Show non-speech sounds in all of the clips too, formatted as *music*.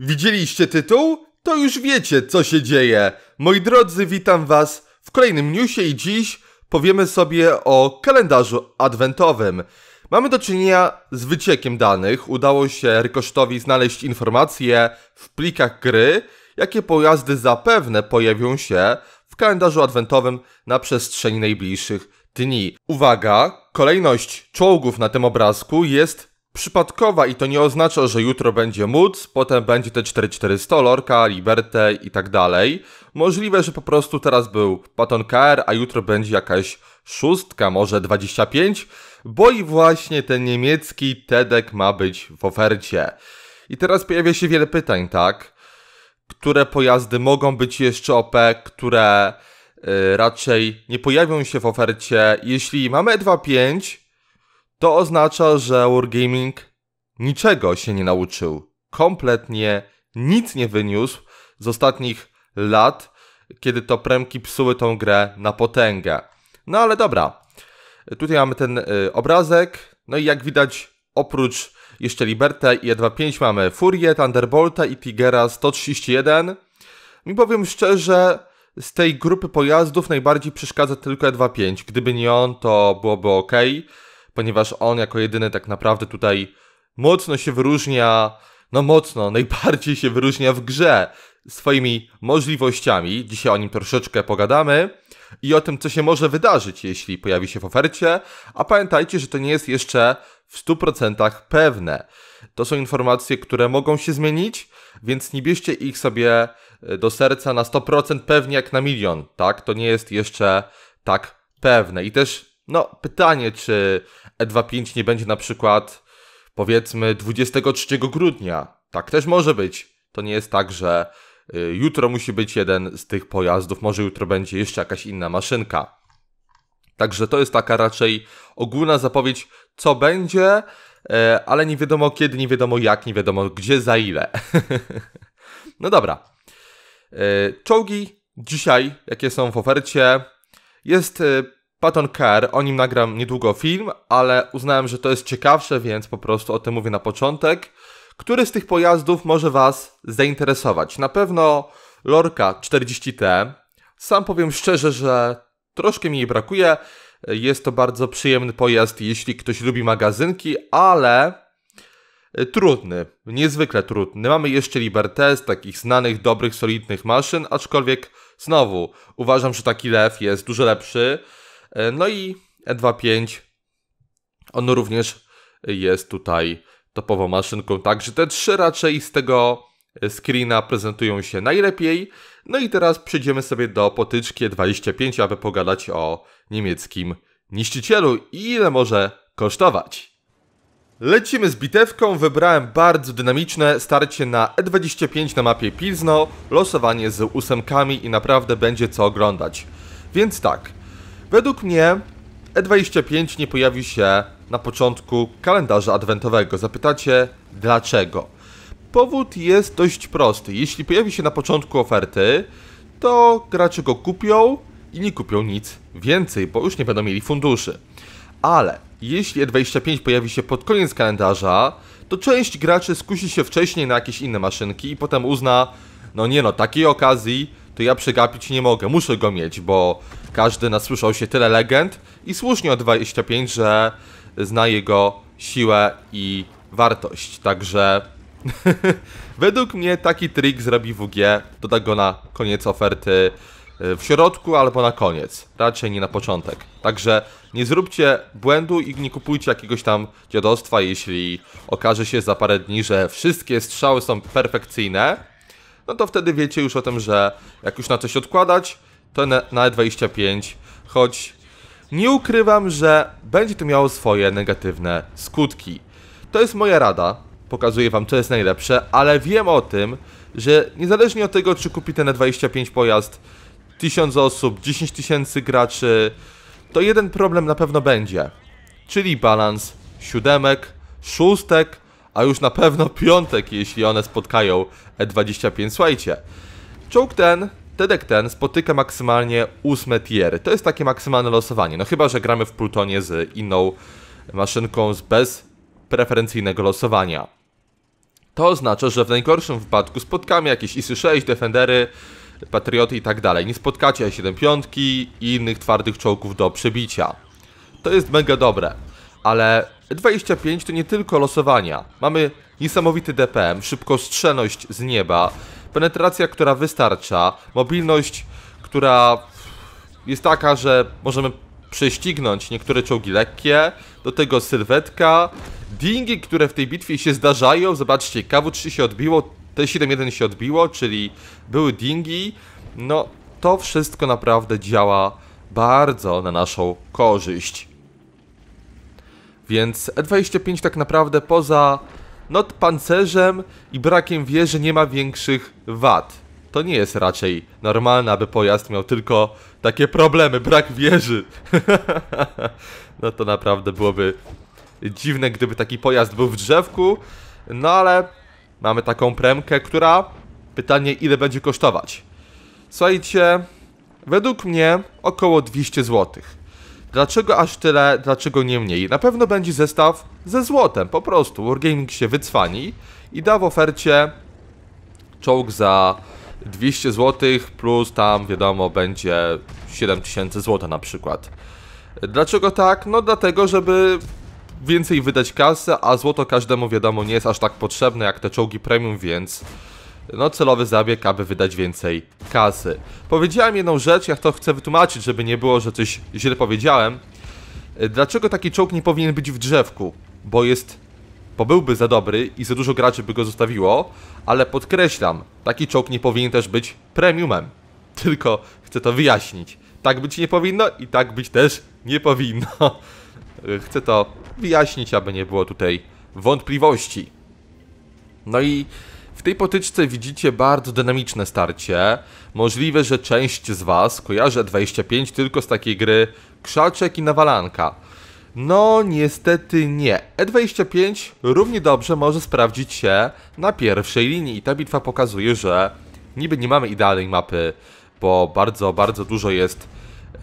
Widzieliście tytuł? To już wiecie, co się dzieje. Moi drodzy, witam Was w kolejnym newsie i dziś powiemy sobie o kalendarzu adwentowym. Mamy do czynienia z wyciekiem danych. Udało się Rykosztowi znaleźć informacje w plikach gry, jakie pojazdy zapewne pojawią się w kalendarzu adwentowym na przestrzeni najbliższych dni. Uwaga, kolejność czołgów na tym obrazku jest przypadkowa i to nie oznacza, że jutro będzie móc, potem będzie te 4-4 stolorka, Liberte i tak dalej. Możliwe, że po prostu teraz był Paton KR, a jutro będzie jakaś szóstka, może 25, bo i właśnie ten niemiecki TEDek ma być w ofercie. I teraz pojawia się wiele pytań, tak? Które pojazdy mogą być jeszcze OP, które yy, raczej nie pojawią się w ofercie. Jeśli mamy 2.5, to oznacza, że Wargaming niczego się nie nauczył. Kompletnie nic nie wyniósł z ostatnich lat, kiedy to premki psuły tą grę na potęgę. No ale dobra. Tutaj mamy ten y, obrazek. No i jak widać, oprócz jeszcze Libertę i E25 mamy Furię, Thunderbolta i Tigera 131. Mi powiem szczerze, z tej grupy pojazdów najbardziej przeszkadza tylko E25. Gdyby nie on, to byłoby ok ponieważ on jako jedyny tak naprawdę tutaj mocno się wyróżnia, no mocno, *laughs* najbardziej się wyróżnia w grze swoimi możliwościami. Dzisiaj o nim troszeczkę pogadamy i o tym, co się może wydarzyć, jeśli pojawi się w ofercie, a pamiętajcie, że to nie jest jeszcze w 100% pewne. To są informacje, które mogą się zmienić, więc nie bierzcie ich sobie e, do serca na 100% pewnie jak na milion, tak? To nie jest jeszcze tak pewne. I też no, pytanie, czy E25 nie będzie na przykład powiedzmy 23 grudnia. Tak też może być. To nie jest tak, że y, jutro musi być jeden z tych pojazdów, może jutro będzie jeszcze jakaś inna maszynka. Także to jest taka raczej ogólna zapowiedź, co będzie, e, ale nie wiadomo kiedy, nie wiadomo jak, nie wiadomo gdzie, za ile. *laughs* no dobra. E, czołgi dzisiaj, jakie są w ofercie, jest e, Patton Kerr, o nim nagram niedługo film, ale uznałem, że to jest ciekawsze, więc po prostu o tym mówię na początek. Który z tych pojazdów może Was zainteresować? Na pewno Lorca 40T. Sam powiem szczerze, że troszkę mi jej brakuje. Jest to bardzo przyjemny pojazd, jeśli ktoś lubi magazynki, ale trudny, niezwykle trudny. Mamy jeszcze Libertes, takich znanych, dobrych, solidnych maszyn, aczkolwiek znowu uważam, że taki lew jest dużo lepszy. E, no i E25, on również jest tutaj topową maszynką, także te trzy raczej z tego screena prezentują się najlepiej. No i teraz przejdziemy sobie do potyczki 25, e aby pogadać o niemieckim niszczycielu i ile może kosztować. Lecimy z bitewką, wybrałem bardzo dynamiczne starcie na E25 na mapie Pilzno, losowanie z ósemkami i naprawdę będzie co oglądać. Więc tak, Według mnie E25 nie pojawi się na początku kalendarza adwentowego. Zapytacie dlaczego? Powód jest dość prosty. Jeśli pojawi się na początku oferty, to gracze go kupią i nie kupią nic więcej, bo już nie będą mieli funduszy. Ale jeśli E25 pojawi się pod koniec kalendarza, to część graczy skusi się wcześniej na jakieś inne maszynki i potem uzna, no nie no, takiej okazji to ja przegapić nie mogę. Muszę go mieć, bo każdy nasłyszał się tyle legend i słusznie o 25, że zna jego siłę i wartość. Także *laughs* według mnie taki trik zrobi WG, doda go na koniec oferty e, w środku albo na koniec, raczej nie na początek. Także nie zróbcie błędu i nie kupujcie jakiegoś tam dziadostwa, jeśli okaże się za parę dni, że wszystkie strzały są perfekcyjne, no to wtedy wiecie już o tym, że jak już na coś odkładać, to na, e 25 choć nie ukrywam, że będzie to miało swoje negatywne skutki. To jest moja rada, pokazuję wam co jest najlepsze, ale wiem o tym, że niezależnie od tego, czy kupi ten e 25 pojazd 1000 osób, 10 tysięcy graczy, to jeden problem na pewno będzie. Czyli balans siódemek, szóstek, a już na pewno piątek, jeśli one spotkają E25. Słuchajcie, czołg ten, Tedek ten spotyka maksymalnie ósme tiery. To jest takie maksymalne losowanie, no chyba, że gramy w Plutonie z inną maszynką z bez preferencyjnego losowania. To oznacza, że w najgorszym wypadku spotkamy jakieś IS-6, Defendery, Patrioty i tak dalej. Nie spotkacie e piątki i innych twardych czołgów do przebicia. To jest mega dobre, ale 25 to nie tylko losowania. Mamy niesamowity DPM, szybkostrzeność z nieba, penetracja, która wystarcza, mobilność, która jest taka, że możemy prześcignąć niektóre czołgi lekkie, do tego sylwetka, dingi, które w tej bitwie się zdarzają, zobaczcie, KW-3 się odbiło, T-71 się odbiło, czyli były dingi, no to wszystko naprawdę działa bardzo na naszą korzyść. Więc E25 tak naprawdę poza not pancerzem i brakiem wieży nie ma większych wad. To nie jest raczej normalne, aby pojazd miał tylko takie problemy, brak wieży. *laughs* no to naprawdę byłoby dziwne, gdyby taki pojazd był w drzewku. No ale mamy taką premkę, która... Pytanie, ile będzie kosztować? Słuchajcie, według mnie około 200 złotych. Dlaczego aż tyle, dlaczego nie mniej? Na pewno będzie zestaw ze złotem, po prostu. Wargaming się wycwani i da w ofercie czołg za 200 zł plus tam wiadomo będzie 7000 zł na przykład. Dlaczego tak? No dlatego, żeby więcej wydać kasy, a złoto każdemu wiadomo nie jest aż tak potrzebne jak te czołgi premium, więc no, celowy zabieg, aby wydać więcej kasy. Powiedziałem jedną rzecz, ja to chcę wytłumaczyć, żeby nie było, że coś źle powiedziałem. Dlaczego taki czołg nie powinien być w drzewku? Bo jest... Bo byłby za dobry i za dużo graczy by go zostawiło, ale podkreślam, taki czołg nie powinien też być premiumem. *laughs* Tylko chcę to wyjaśnić. Tak być nie powinno i tak być też nie powinno. *laughs* Chcę to wyjaśnić, aby nie było tutaj wątpliwości. No i w tej potyczce widzicie bardzo dynamiczne starcie. Możliwe, że część z Was kojarzy 25 tylko z takiej gry krzaczek i nawalanka. No, niestety nie. E25 równie dobrze może sprawdzić się na pierwszej linii i ta bitwa pokazuje, że niby nie mamy idealnej mapy, bo bardzo, bardzo dużo jest e,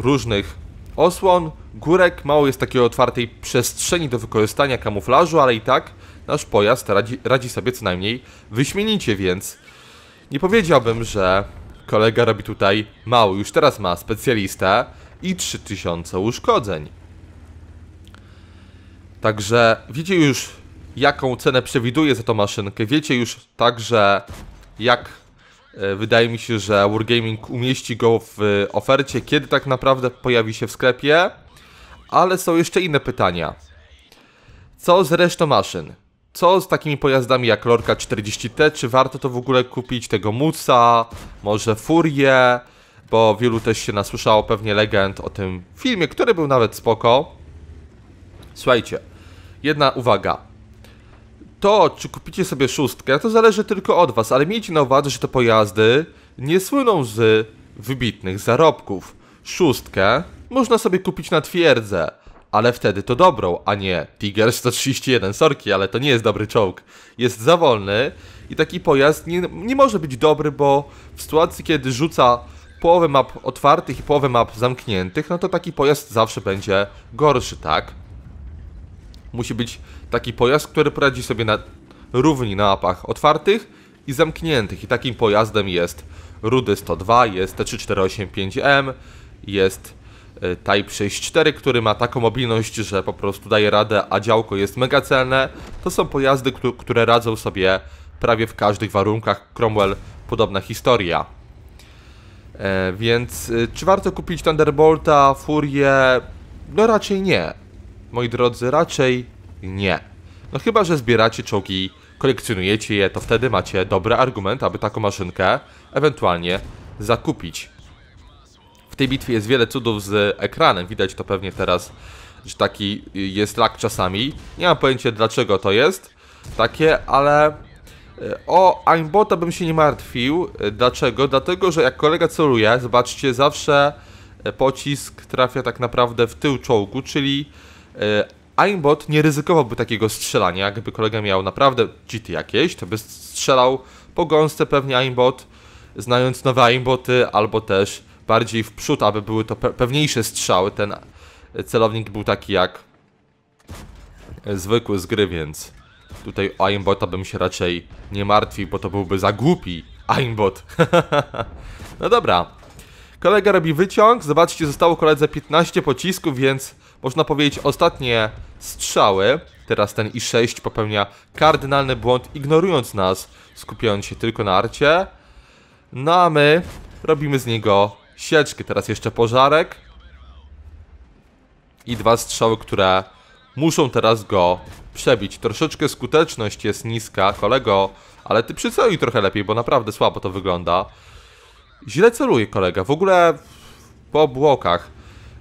różnych osłon, górek, mało jest takiej otwartej przestrzeni do wykorzystania kamuflażu, ale i tak nasz pojazd radzi, radzi sobie co najmniej wyśmienicie, więc nie powiedziałbym, że kolega robi tutaj mało. Już teraz ma specjalistę i 3000 uszkodzeń. Także wiecie już jaką cenę przewiduje za tą maszynkę. Wiecie już także jak e, wydaje mi się, że Wargaming umieści go w e, ofercie, kiedy tak naprawdę pojawi się w sklepie. Ale są jeszcze inne pytania. Co z resztą maszyn? co z takimi pojazdami jak Lorca 40T, czy warto to w ogóle kupić, tego Musa, może Furię, bo wielu też się nasłyszało pewnie legend o tym filmie, który był nawet spoko. Słuchajcie, jedna uwaga. To, czy kupicie sobie szóstkę, to zależy tylko od Was, ale miejcie na uwadze, że te pojazdy nie słyną z wybitnych zarobków. Szóstkę można sobie kupić na twierdze ale wtedy to dobrą, a nie Tiger 131 sorki, ale to nie jest dobry czołg. Jest za wolny i taki pojazd nie, nie może być dobry, bo w sytuacji, kiedy rzuca połowę map otwartych i połowę map zamkniętych, no to taki pojazd zawsze będzie gorszy, tak? Musi być taki pojazd, który poradzi sobie na równi na mapach otwartych i zamkniętych. I takim pojazdem jest Rudy 102, jest T3485M, jest E, Type 64, który ma taką mobilność, że po prostu daje radę, a działko jest mega celne. To są pojazdy, które radzą sobie prawie w każdych warunkach. Cromwell, podobna historia. E, więc e, czy warto kupić Thunderbolta, Furię? No raczej nie. Moi drodzy, raczej nie. No chyba, że zbieracie czołgi, kolekcjonujecie je, to wtedy macie dobry argument, aby taką maszynkę ewentualnie zakupić. W tej bitwie jest wiele cudów z ekranem, widać to pewnie teraz, że taki jest lak czasami. Nie mam pojęcia dlaczego to jest takie, ale e, o aimbota bym się nie martwił. E, dlaczego? Dlatego, że jak kolega celuje, zobaczcie, zawsze e, pocisk trafia tak naprawdę w tył czołgu, czyli aimbot nie ryzykowałby takiego strzelania, jakby kolega miał naprawdę cheaty jakieś, to by strzelał po gąsce pewnie aimbot, znając nowe aimboty, albo też bardziej w przód, aby były to pe pewniejsze strzały. Ten celownik był taki jak zwykły z gry, więc tutaj o aimbota bym się raczej nie martwił, bo to byłby za głupi aimbot. *laughs* no dobra. Kolega robi wyciąg, zobaczcie, zostało koledze 15 pocisków, więc można powiedzieć ostatnie strzały. Teraz ten i6 popełnia kardynalny błąd, ignorując nas, skupiając się tylko na arcie. No a my robimy z niego sieczkę, teraz jeszcze pożarek i dwa strzały, które muszą teraz go przebić. Troszeczkę skuteczność jest niska, kolego, ale ty przyceluj trochę lepiej, bo naprawdę słabo to wygląda. Źle celuje kolega, w ogóle po blokach.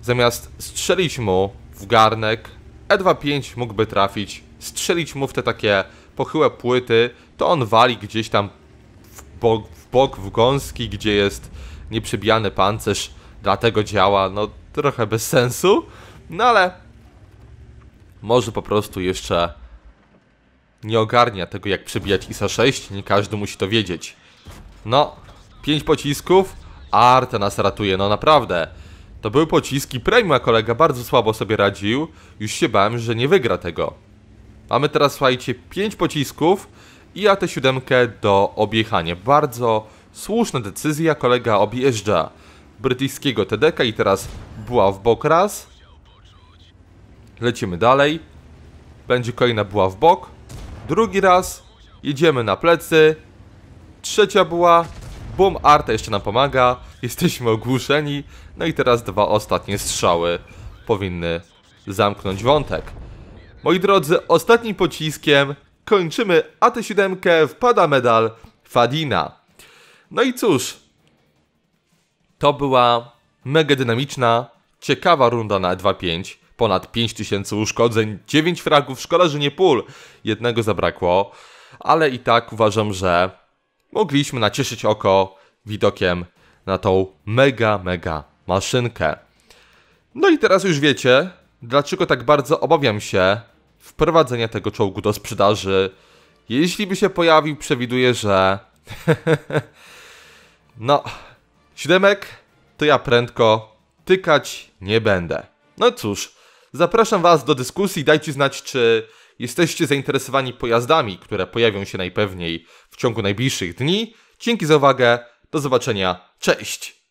Zamiast strzelić mu w garnek, E25 mógłby trafić, strzelić mu w te takie pochyłe płyty, to on wali gdzieś tam w bok, w, bok, w gąski, gdzie jest nieprzebijany pancerz, dlatego działa, no trochę bez sensu, no ale może po prostu jeszcze nie ogarnia tego jak przebijać ISA 6, nie każdy musi to wiedzieć. No, 5 pocisków, Arte nas ratuje, no naprawdę. To były pociski, Premia kolega bardzo słabo sobie radził, już się bałem, że nie wygra tego. Mamy teraz, słuchajcie, 5 pocisków i AT7 do objechania. Bardzo Słuszna decyzja, kolega objeżdża brytyjskiego TDK i teraz była w bok raz. Lecimy dalej. Będzie kolejna była w bok. Drugi raz. Jedziemy na plecy. Trzecia była. Bum, Arta jeszcze nam pomaga. Jesteśmy ogłuszeni. No i teraz dwa ostatnie strzały powinny zamknąć wątek. Moi drodzy, ostatnim pociskiem kończymy AT7, wpada medal Fadina. No i cóż, to była mega dynamiczna, ciekawa runda na 2-5. E Ponad 5000 uszkodzeń, 9 fragów, szkoda, że nie pól. Jednego zabrakło, ale i tak uważam, że mogliśmy nacieszyć oko widokiem na tą mega, mega maszynkę. No i teraz już wiecie, dlaczego tak bardzo obawiam się wprowadzenia tego czołgu do sprzedaży. Jeśli by się pojawił, przewiduję, że *laughs* No, siódemek to ja prędko tykać nie będę. No cóż, zapraszam Was do dyskusji. Dajcie znać, czy jesteście zainteresowani pojazdami, które pojawią się najpewniej w ciągu najbliższych dni. Dzięki za uwagę. Do zobaczenia. Cześć!